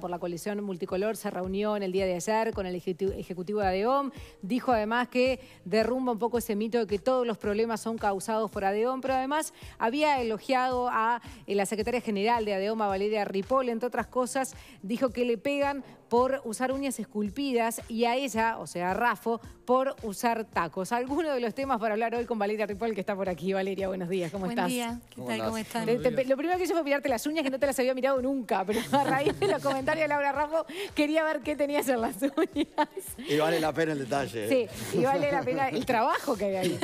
por la coalición multicolor se reunió en el día de ayer con el ejecutivo de ADEOM. Dijo además que derrumba un poco ese mito de que todos los problemas son causados por ADEOM, pero además había elogiado a eh, la secretaria general de ADEOM, a Valeria Ripoll, entre otras cosas, dijo que le pegan por usar uñas esculpidas y a ella, o sea, a Rafo, por usar tacos. Alguno de los temas para hablar hoy con Valeria Ripoll, que está por aquí. Valeria, buenos días, ¿cómo estás? Buen día, ¿qué tal? ¿Cómo, estás? Lo primero que hice fue mirarte las uñas, que no te las había mirado nunca, pero a raíz de la comentario de Laura Rafo, quería ver qué tenías en las uñas. Y vale la pena el detalle. Sí, y vale la pena el trabajo que hay ahí.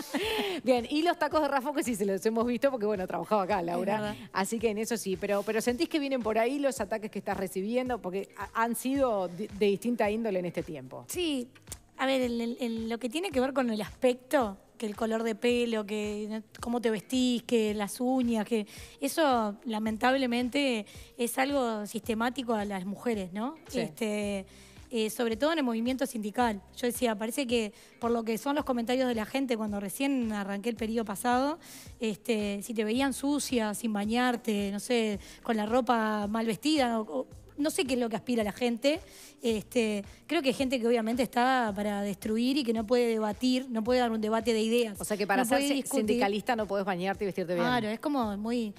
Bien, y los tacos de Rafa, que sí se los hemos visto, porque bueno, trabajaba acá, Laura. Así que en eso sí, pero, pero sentís que vienen por ahí los ataques que estás recibiendo, porque han sido de, distinta índole en este tiempo. Sí, a ver, lo que tiene que ver con el aspecto que el color de pelo, que cómo te vestís, que las uñas, que eso lamentablemente es algo sistemático a las mujeres, ¿no? Este, eh, sobre todo en el movimiento sindical. Yo decía, parece que por lo que son los comentarios de la gente cuando recién arranqué el periodo pasado, este, si te veían sucia, sin bañarte, no sé, con la ropa mal vestida, no sé qué es lo que aspira la gente. Este, creo que hay gente que obviamente está para destruir y que no puede debatir, no puede dar un debate de ideas. O sea que para ser sindicalista no puedes bañarte y vestirte bien. Claro, es como muy.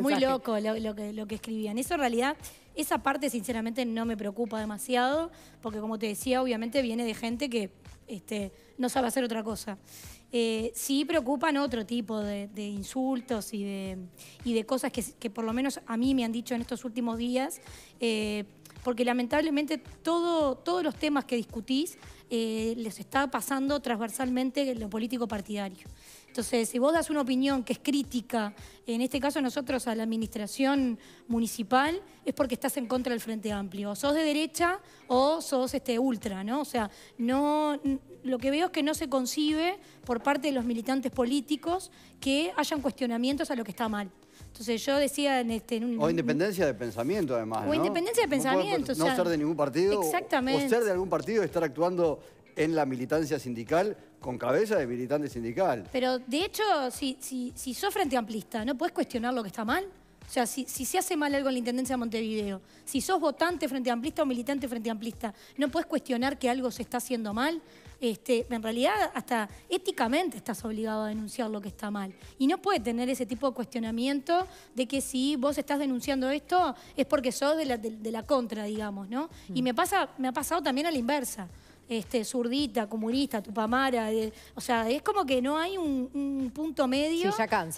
muy loco lo, que, escribían. Eso en realidad, esa parte sinceramente no me preocupa demasiado, porque como te decía, obviamente viene de gente que este, no sabe hacer otra cosa. Eh, sí preocupan otro tipo de, insultos y de, cosas que, por lo menos a mí me han dicho en estos últimos días, eh, porque lamentablemente todos los temas que discutís eh, les está pasando transversalmente lo político partidario. Entonces, si vos das una opinión que es crítica, en este caso nosotros a la administración municipal, es porque estás en contra del Frente Amplio. Sos de derecha o sos este, ultra, ¿no? O sea, no, lo que veo es que no se concibe por parte de los militantes políticos que hayan cuestionamientos a lo que está mal. Entonces yo decía en este... un, o independencia de pensamiento además. O independencia de pensamiento. No, ser de ningún partido. Exactamente. O ser de algún partido y estar actuando en la militancia sindical con cabeza de militante sindical. Pero de hecho, si, si, sos frente amplista, ¿no puedes cuestionar lo que está mal? O sea, si, se hace mal algo en la Intendencia de Montevideo, si sos votante frente amplista o militante frente amplista, no puedes cuestionar que algo se está haciendo mal. Este, en realidad, hasta éticamente estás obligado a denunciar lo que está mal. Y no puedes tener ese tipo de cuestionamiento de que si vos estás denunciando esto es porque sos de la, de la contra, digamos, ¿no? Y me, pasa, me ha pasado también a la inversa este, zurdita, comunista, tupamara. o sea, es como que no hay un, punto medio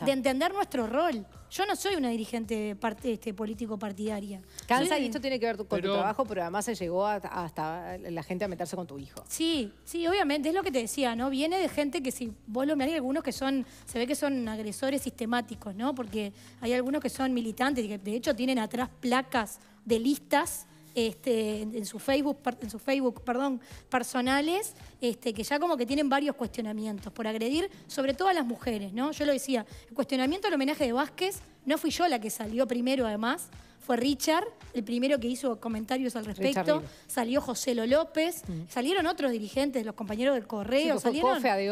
de entender nuestro rol. Yo no soy una dirigente este, político partidaria. Cansa y esto tiene que ver con tu trabajo, pero además se llegó hasta la gente a meterse con tu hijo. Sí, sí, obviamente, es lo que te decía, ¿no? Viene de gente que si vos lo mirás, hay algunos que son, se ve que son agresores sistemáticos, ¿no? Porque hay algunos que son militantes, y que de hecho tienen atrás placas de listas este, en, su Facebook, en su Facebook perdón, personales, este, que ya como que tienen varios cuestionamientos por agredir, sobre todo a las mujeres, ¿no? Yo lo decía, el cuestionamiento al homenaje de Vázquez, no fui yo la que salió primero además, fue Richard, el primero que hizo comentarios al respecto. Salió José López, salieron otros dirigentes, los compañeros del correo, salieron. Cofe,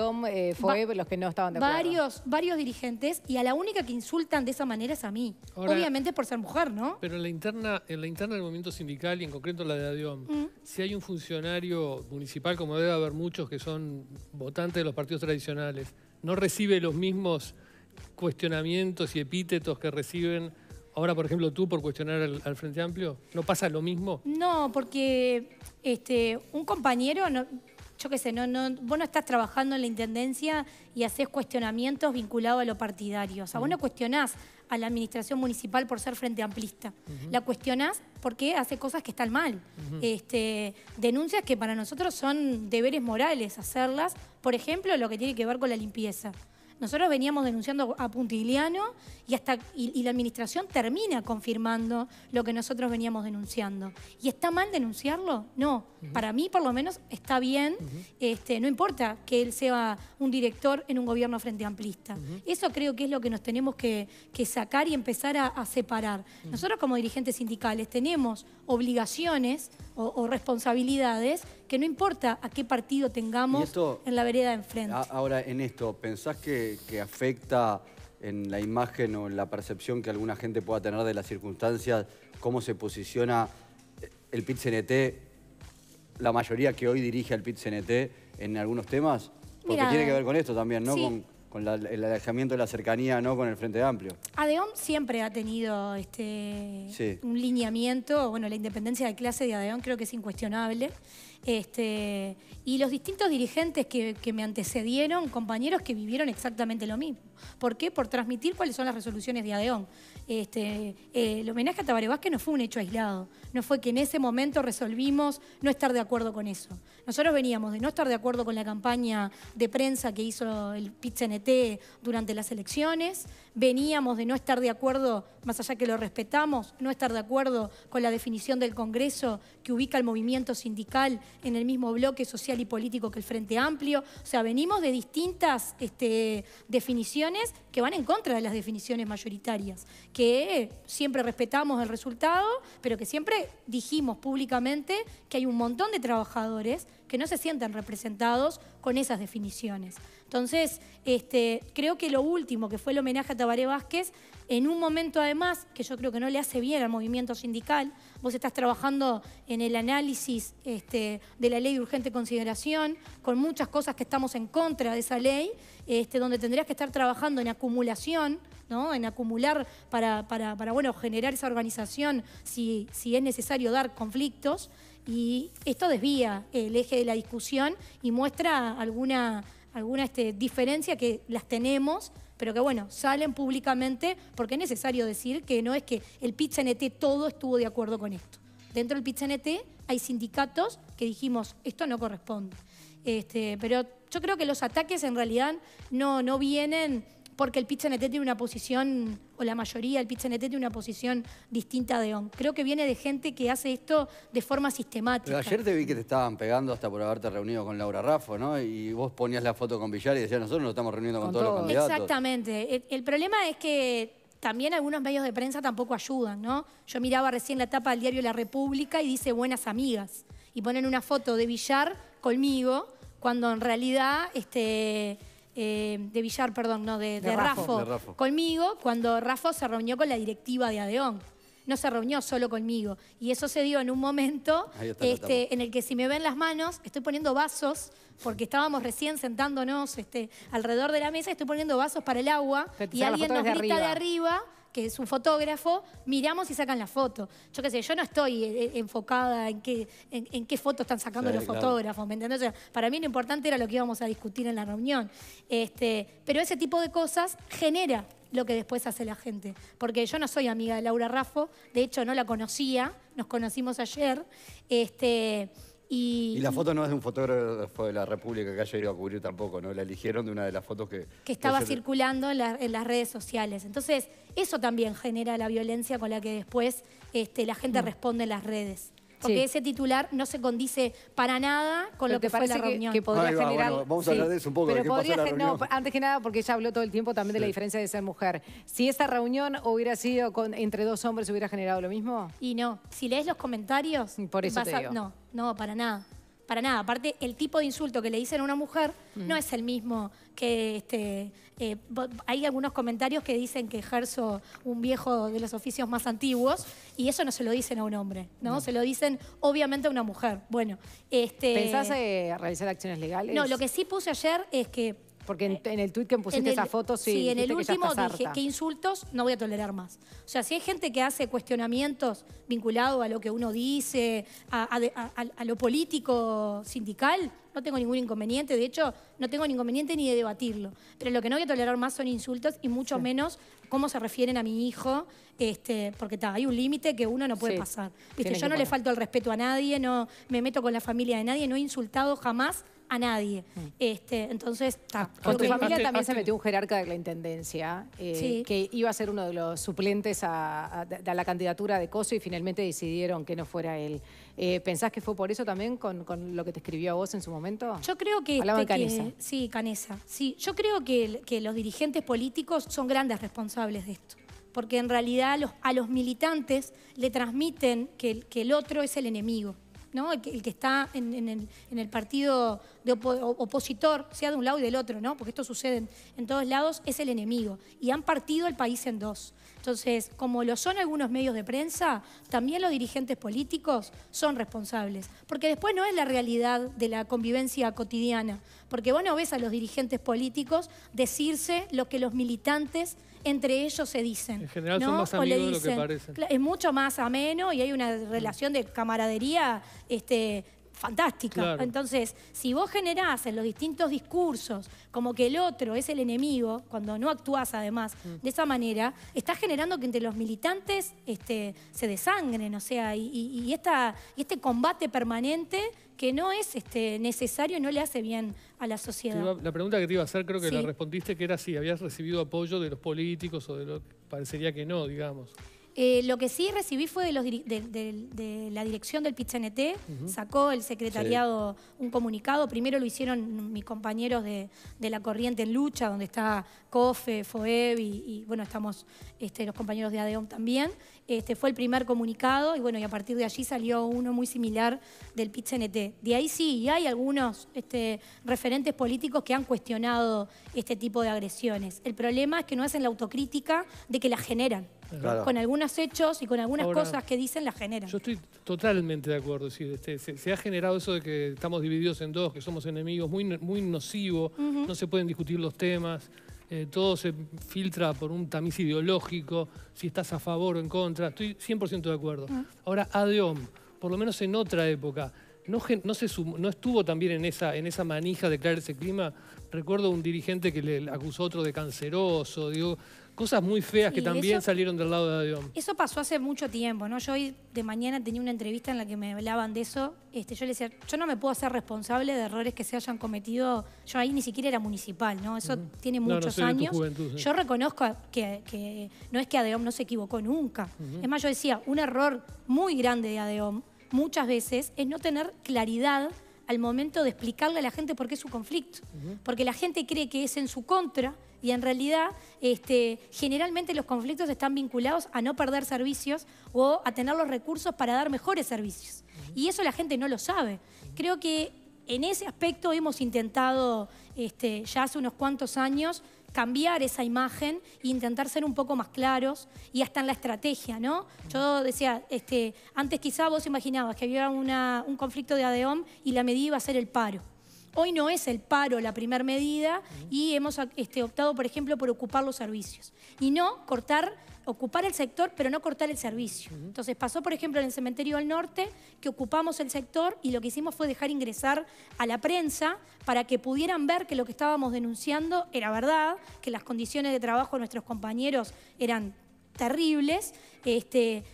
eh, fue los que no estaban de acuerdo. Varios, varios dirigentes, y a la única que insultan de esa manera es a mí. Obviamente por ser mujer, ¿no? Pero en la interna, en la interna del movimiento sindical y en concreto la de Adeom, si hay un funcionario municipal, como debe haber muchos que son votantes de los partidos tradicionales, no recibe los mismos cuestionamientos y epítetos que reciben Ahora, por ejemplo, tú por cuestionar al, Frente Amplio, ¿no pasa lo mismo? No, porque este, un compañero, yo qué sé, no, no, vos no estás trabajando en la Intendencia y haces cuestionamientos vinculados a lo partidario. O sea, vos no cuestionás a la administración municipal por ser Frente Amplista. La cuestionás porque hace cosas que están mal. este, denuncias que para nosotros son deberes morales hacerlas. Por ejemplo, lo que tiene que ver con la limpieza. Nosotros veníamos denunciando a Puntiliano y, hasta, y, la administración termina confirmando lo que nosotros veníamos denunciando. ¿Y está mal denunciarlo? No. Para mí, por lo menos, está bien. este, no importa que él sea un director en un gobierno frente amplista. Eso creo que es lo que nos tenemos que, sacar y empezar a, separar. Nosotros como dirigentes sindicales tenemos obligaciones o responsabilidades que no importa a qué partido tengamos en la vereda de enfrente. ahora, en esto, ¿pensás que, afecta en la imagen o en la percepción que alguna gente pueda tener de las circunstancias, cómo se posiciona el PIT-CNT, la mayoría que hoy dirige al PIT-CNT en algunos temas? Porque tiene que ver con esto también, ¿no? con el alejamiento de la cercanía no con el Frente Amplio. Adeón siempre ha tenido este, un lineamiento, bueno, la independencia de clase de Adeón creo que es incuestionable. Este, y los distintos dirigentes que, me antecedieron, compañeros que vivieron exactamente lo mismo. ¿Por qué? Por transmitir cuáles son las resoluciones de Adeón Este, eh, el homenaje a Tabaré Vázquez no fue un hecho aislado, no fue que en ese momento resolvimos no estar de acuerdo con eso. Nosotros veníamos de no estar de acuerdo con la campaña de prensa que hizo el Pizzen durante las elecciones veníamos de no estar de acuerdo, más allá que lo respetamos, no estar de acuerdo con la definición del Congreso que ubica el movimiento sindical en el mismo bloque social y político que el Frente Amplio. O sea, venimos de distintas este, definiciones que van en contra de las definiciones mayoritarias, que eh, siempre respetamos el resultado, pero que siempre dijimos públicamente que hay un montón de trabajadores que no se sientan representados con esas definiciones. Entonces, este, creo que lo último, que fue el homenaje a Vare Vázquez, en un momento además que yo creo que no le hace bien al movimiento sindical. Vos estás trabajando en el análisis este, de la ley de urgente consideración, con muchas cosas que estamos en contra de esa ley, este, donde tendrías que estar trabajando en acumulación, ¿no? en acumular para, para, bueno, generar esa organización si, si es necesario dar conflictos. Y esto desvía el eje de la discusión y muestra alguna, alguna este, diferencia que las tenemos pero que bueno, salen públicamente porque es necesario decir que no es que el Pizza NT todo estuvo de acuerdo con esto. Dentro del Pizza NT hay sindicatos que dijimos, esto no corresponde. Este, pero yo creo que los ataques en realidad no, no vienen porque el NT tiene una posición, o la mayoría del NT tiene una posición distinta de ON. Creo que viene de gente que hace esto de forma sistemática. Pero ayer te vi que te estaban pegando hasta por haberte reunido con Laura Raffo, ¿no? Y vos ponías la foto con Villar y decías, nosotros nos estamos reuniendo con, todos, los candidatos. Exactamente. El, problema es que también algunos medios de prensa tampoco ayudan, ¿no? Yo miraba recién la tapa del diario La República y dice buenas amigas. Y ponen una foto de Villar conmigo, cuando en realidad este, eh, de Villar, perdón, no, de, de, conmigo, cuando Rafa se reunió con la directiva de Adeón. No se reunió solo conmigo. Y eso se dio en un momento este, en el que si me ven las manos, estoy poniendo vasos, porque estábamos recién sentándonos este, alrededor de la mesa, estoy poniendo vasos para el agua, y alguien nos grita de arriba que es un fotógrafo, miramos y sacan la foto. Yo qué sé, yo no estoy eh, eh, enfocada en qué, en, qué foto están sacando los fotógrafos, ¿me para mí lo importante era lo que íbamos a discutir en la reunión. Este, pero ese tipo de cosas genera lo que después hace la gente. Porque yo no soy amiga de Laura Raffo, de hecho no la conocía, nos conocimos ayer. Este, y, la foto no es de un fotógrafo de la República que haya ido a cubrir tampoco, ¿no? La eligieron de una de las fotos que... Que estaba circulando en, las redes sociales. Entonces, eso también genera la violencia con la que después este, la gente mm. responde en las redes porque ese titular no se condice para nada con lo, que, fue la reunión. Que, podría generar... vamos a hablar de eso un poco. de pasó la antes que nada, porque ella habló todo el tiempo también de la diferencia de ser mujer. Si esta reunión hubiera sido con, entre dos hombres, ¿hubiera generado lo mismo? Y no. Si lees los comentarios... Por eso no, no, para nada para nada. Aparte, el tipo de insulto que le dicen a una mujer no mm. es el mismo que este. Eh, hay algunos comentarios que dicen que ejerzo un viejo de los oficios más antiguos y eso no se lo dicen a un hombre, ¿no? Se lo dicen obviamente a una mujer. Bueno, este. ¿Pensás eh, realizar acciones legales? No, lo que sí puse ayer es que porque eh, en, el tuit que pusiste esa foto, sí. Sí, en el último dije que insultos no voy a tolerar más. O sea, si hay gente que hace cuestionamientos vinculados a lo que uno dice, a, lo político sindical, no tengo ningún inconveniente, de hecho, no tengo ningún inconveniente ni de debatirlo. Pero lo que no voy a tolerar más son insultos y mucho menos cómo se refieren a mi hijo, este, porque hay un límite que uno no puede pasar. Yo no le falto el respeto a nadie, no me meto con la familia de nadie, no he insultado jamás a nadie. Mm. Este, entonces, está. Ah, con tu familia también se metió un jerarca de la Intendencia, eh, que iba a ser uno de los suplentes a, la candidatura de Coso y finalmente decidieron que no fuera él. Eh, ¿Pensás que fue por eso también con, lo que te escribió a vos en su momento? Yo creo que... Este, sí, Canesa. Sí, yo creo que, que los dirigentes políticos son grandes responsables de esto porque en realidad a los militantes le transmiten que el otro es el enemigo el, que, está en, el, partido de opositor, sea de un lado y del otro, ¿no? porque esto sucede en, en todos lados, es el enemigo. Y han partido el país en dos. Entonces, como lo son algunos medios de prensa, también los dirigentes políticos son responsables. Porque después no es la realidad de la convivencia cotidiana. Porque vos no ves a los dirigentes políticos decirse lo que los militantes entre ellos se dicen. En general son más amigos de lo que parecen. Es mucho más ameno y hay una relación de camaradería este, fantástica. Entonces, si vos generás en los distintos discursos como que el otro es el enemigo, cuando no actuás además mm. de esa manera, estás generando que entre los militantes este, se desangren, o sea, y, este combate permanente que no es este, necesario y no le hace bien a la sociedad. la pregunta que te iba a hacer creo que la respondiste, que era si habías recibido apoyo de los políticos o de los... parecería que no, digamos. Eh, lo que sí recibí fue de, los, la dirección del PITCNT, sacó el secretariado un comunicado, primero lo hicieron mis compañeros de, la corriente en lucha, donde está COFE, FOEB y, bueno, estamos este, los compañeros de ADEOM también. Este, fue el primer comunicado y bueno, y a partir de allí salió uno muy similar del PITCNT. De ahí sí, y hay algunos este, referentes políticos que han cuestionado este tipo de agresiones. El problema es que no hacen la autocrítica de que las generan. Con algunos hechos y con algunas cosas que dicen las generan. Yo estoy totalmente de acuerdo. Este, se, ha generado eso de que estamos divididos en dos, que somos enemigos, muy, muy nocivo, no se pueden discutir los temas. Eh, todo se filtra por un tamiz ideológico, si estás a favor o en contra, estoy 100% de acuerdo. Ahora, ADEOM, por lo menos en otra época, no, no, estuvo también en esa, en esa manija de crear ese clima. Recuerdo un dirigente que le acusó a otro de canceroso, digo, cosas muy feas que también salieron del lado de Adeom. Eso pasó hace mucho tiempo, ¿no? Yo hoy de mañana tenía una entrevista en la que me hablaban de eso. Este, yo le decía, yo no me puedo hacer responsable de errores que se hayan cometido. Yo ahí ni siquiera era municipal, ¿no? Eso tiene muchos años. Yo reconozco que, no es que Adeom no se equivocó nunca. Es más, yo decía, un error muy grande de Adeom muchas veces es no tener claridad al momento de explicarle a la gente por qué es su conflicto. Porque la gente cree que es en su contra y en realidad, este, generalmente los conflictos están vinculados a no perder servicios o a tener los recursos para dar mejores servicios. Y eso la gente no lo sabe. Creo que en ese aspecto hemos intentado este, ya hace unos cuantos años cambiar esa imagen e intentar ser un poco más claros y hasta en la estrategia, ¿no? Yo decía, este, antes quizá vos imaginabas que había un conflicto de ADEOM y la medida iba a ser el paro. Hoy no es el paro la primera medida y hemos este, optado, por ejemplo, por ocupar los servicios. Y no cortar, ocupar el sector, pero no cortar el servicio. Entonces pasó, por ejemplo, en el cementerio del norte, que ocupamos el sector y lo que hicimos fue dejar ingresar a la prensa para que pudieran ver que lo que estábamos denunciando era verdad, que las condiciones de trabajo de nuestros compañeros eran terribles. Este,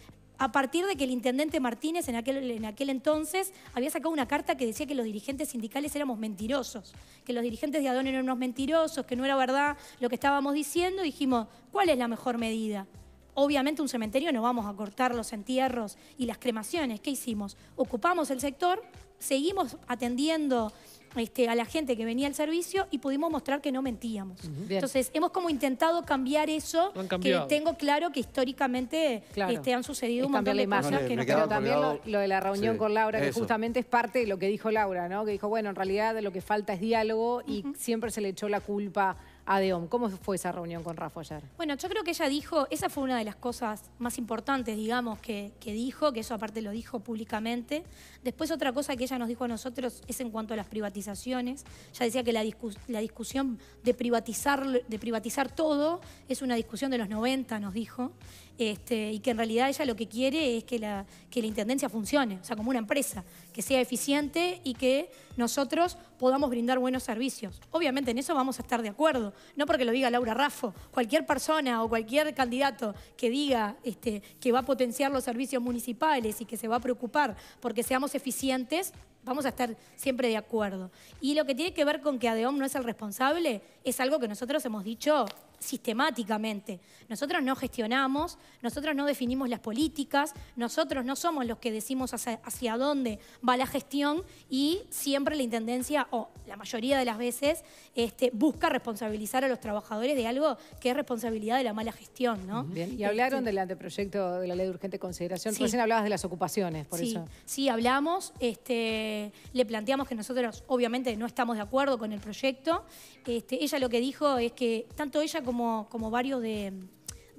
a partir de que el intendente Martínez en aquel, entonces había sacado una carta que decía que los dirigentes sindicales éramos mentirosos, que los dirigentes de Adón eran unos mentirosos, que no era verdad lo que estábamos diciendo, dijimos, ¿cuál es la mejor medida? Obviamente un cementerio no vamos a cortar los entierros y las cremaciones. ¿Qué hicimos? Ocupamos el sector, seguimos atendiendo este, a la gente que venía al servicio y pudimos mostrar que no mentíamos. Entonces, hemos como intentado cambiar eso, que tengo claro que históricamente este, han sucedido un montón de cosas que no... Pero también lo, de la reunión con Laura, que justamente es parte de lo que dijo Laura, ¿no? Que dijo, bueno, en realidad lo que falta es diálogo y siempre se le echó la culpa Adeón, ¿Cómo fue esa reunión con Rafa ayer? Bueno, yo creo que ella dijo, esa fue una de las cosas más importantes, digamos, que, dijo, que eso aparte lo dijo públicamente. Después otra cosa que ella nos dijo a nosotros es en cuanto a las privatizaciones. Ya decía que la, discusión de privatizar, de privatizar todo es una discusión de los 90, nos dijo. Este, y que en realidad ella lo que quiere es que la, la Intendencia funcione, o sea, como una empresa, que sea eficiente y que nosotros podamos brindar buenos servicios. Obviamente en eso vamos a estar de acuerdo, no porque lo diga Laura Raffo, cualquier persona o cualquier candidato que diga este, que va a potenciar los servicios municipales y que se va a preocupar porque seamos eficientes, vamos a estar siempre de acuerdo. Y lo que tiene que ver con que ADEOM no es el responsable es algo que nosotros hemos dicho sistemáticamente. Nosotros no gestionamos, nosotros no definimos las políticas, nosotros no somos los que decimos hacia, dónde va la gestión y siempre la Intendencia, o la mayoría de las veces, este, busca responsabilizar a los trabajadores de algo que es responsabilidad de la mala gestión. Bien. y este, hablaron del anteproyecto de la ley de urgente consideración, recién hablabas de las ocupaciones, por sí, eso. Sí, hablamos. Este, eh, le, planteamos que nosotros obviamente no estamos de acuerdo con el proyecto. Este, ella lo que dijo es que tanto ella como, varios de,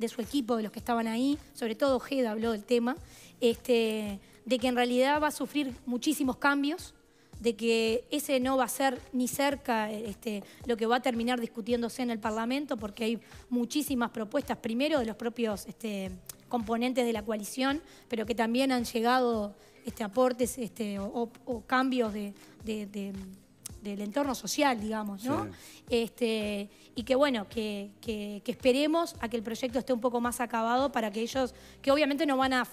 su equipo, de los que estaban ahí, sobre todo Geda habló del tema, este, de que en realidad va a sufrir muchísimos cambios, de que ese no va a ser ni cerca este, lo que va a terminar discutiéndose en el Parlamento, porque hay muchísimas propuestas, primero de los propios componentes de la coalición, pero que también han llegado este, aportes este, o, cambios de, del entorno social, digamos, ¿no? Este, y que bueno, que, esperemos a que el proyecto esté un poco más acabado para que ellos, que obviamente no van a,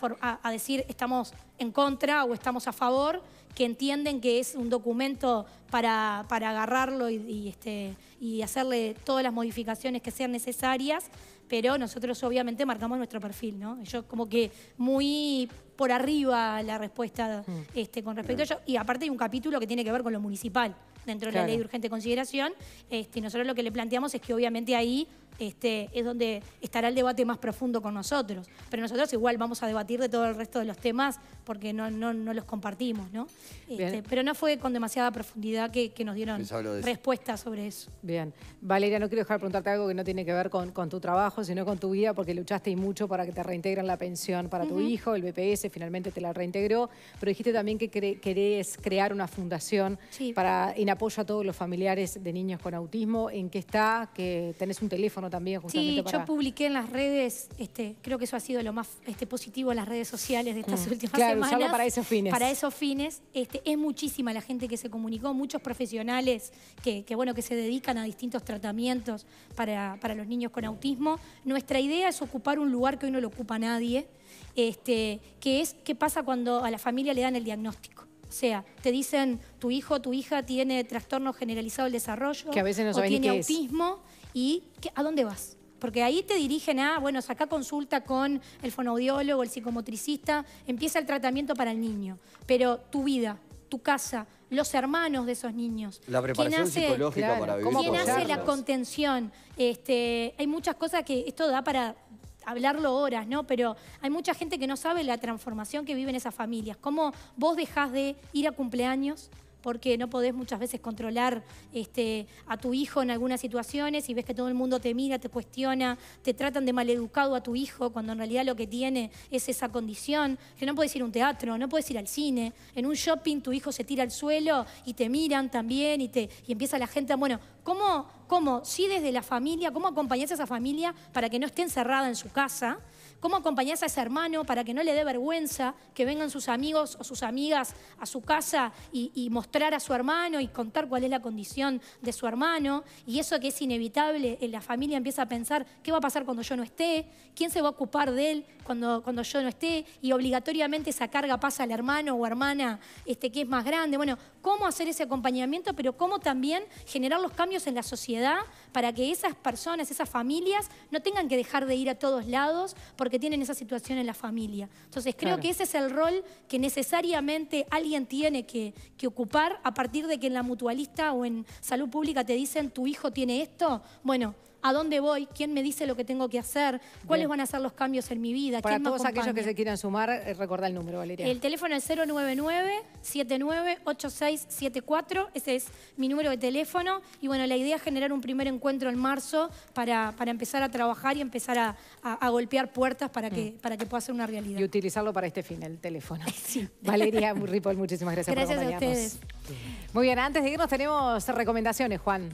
decir estamos en contra o estamos a favor, que entienden que es un documento para, para agarrarlo y, y, este, y hacerle todas las modificaciones que sean necesarias pero nosotros obviamente marcamos nuestro perfil, ¿no? Yo como que muy por arriba la respuesta mm. este, con respecto a ello. Y aparte hay un capítulo que tiene que ver con lo municipal dentro de la ley de urgente consideración. Este, nosotros lo que le planteamos es que obviamente ahí este, es donde estará el debate más profundo con nosotros. Pero nosotros igual vamos a debatir de todo el resto de los temas porque no, los compartimos, ¿no? Este, pero no fue con demasiada profundidad que, nos dieron respuestas sobre eso. Bien. Valeria, no quiero dejar de preguntarte algo que no tiene que ver con, con, tu trabajo, sino con tu vida, porque luchaste y mucho para que te reintegren la pensión para tu hijo, el BPS finalmente te la reintegró, pero dijiste también que querés crear una fundación para, en apoyo a todos los familiares de niños con autismo. ¿En qué está? Que tenés un teléfono Sí, yo publiqué en las redes, este, creo que eso ha sido lo más este, positivo en las redes sociales de estas mm. últimas semanas. Claro, para esos fines. Para esos fines. Este, es muchísima la gente que se comunicó, muchos profesionales que, bueno, que se dedican a distintos tratamientos para, los niños con autismo. Nuestra idea es ocupar un lugar que hoy no lo ocupa nadie, que es qué pasa cuando a la familia le dan el diagnóstico. O sea, te dicen tu hijo, tu hija tiene trastorno generalizado del desarrollo, que a veces o tiene autismo y a dónde vas. Porque ahí te dirigen a, bueno, saca consulta con el fonoaudiólogo, el psicomotricista, empieza el tratamiento para el niño. Pero tu vida, tu casa, los hermanos de esos niños. La preparación psicológica para vivir. ¿Quién hace la contención? Este, hay muchas cosas que esto da para hablarlo horas, ¿no? Pero hay mucha gente que no sabe la transformación que viven esas familias. ¿Cómo vos dejás de ir a cumpleaños? porque no podés muchas veces controlar este, a tu hijo en algunas situaciones y ves que todo el mundo te mira, te cuestiona, te tratan de maleducado a tu hijo cuando en realidad lo que tiene es esa condición, que no puedes ir a un teatro, no puedes ir al cine, en un shopping tu hijo se tira al suelo y te miran también y, te, empieza la gente, bueno, ¿cómo, cómo, sí desde la familia, cómo acompañás a esa familia para que no esté encerrada en su casa? ¿Cómo acompañás a ese hermano para que no le dé vergüenza que vengan sus amigos o sus amigas a su casa y, y mostrar a su hermano y contar cuál es la condición de su hermano, y eso que es inevitable, eh, la familia empieza a pensar, ¿qué va a pasar cuando yo no esté? ¿Quién se va a ocupar de él cuando, cuando yo no esté? Y obligatoriamente esa carga pasa al hermano o hermana este, que es más grande. Bueno, ¿cómo hacer ese acompañamiento, pero cómo también generar los cambios en la sociedad para que esas personas, esas familias, no tengan que dejar de ir a todos lados porque tienen esa situación en la familia? Entonces creo que ese es el rol que necesariamente alguien tiene que ocupar a partir de que en la mutualista o en salud pública te dicen tu hijo tiene esto. Bueno, a dónde voy, quién me dice lo que tengo que hacer, cuáles van a ser los cambios en mi vida. Para todos aquellos que se quieran sumar, eh, recordá el número, Valeria. El teléfono es 099-798674, ese es mi número de teléfono. Y bueno, la idea es generar un primer encuentro en marzo para, empezar a trabajar y empezar a, golpear puertas para que, mm. para que pueda ser una realidad. Y utilizarlo para este fin, el teléfono. sí. Valeria Ripoll, muchísimas gracias, gracias por acompañarnos. A ustedes. Muy bien, antes de irnos tenemos recomendaciones, Juan.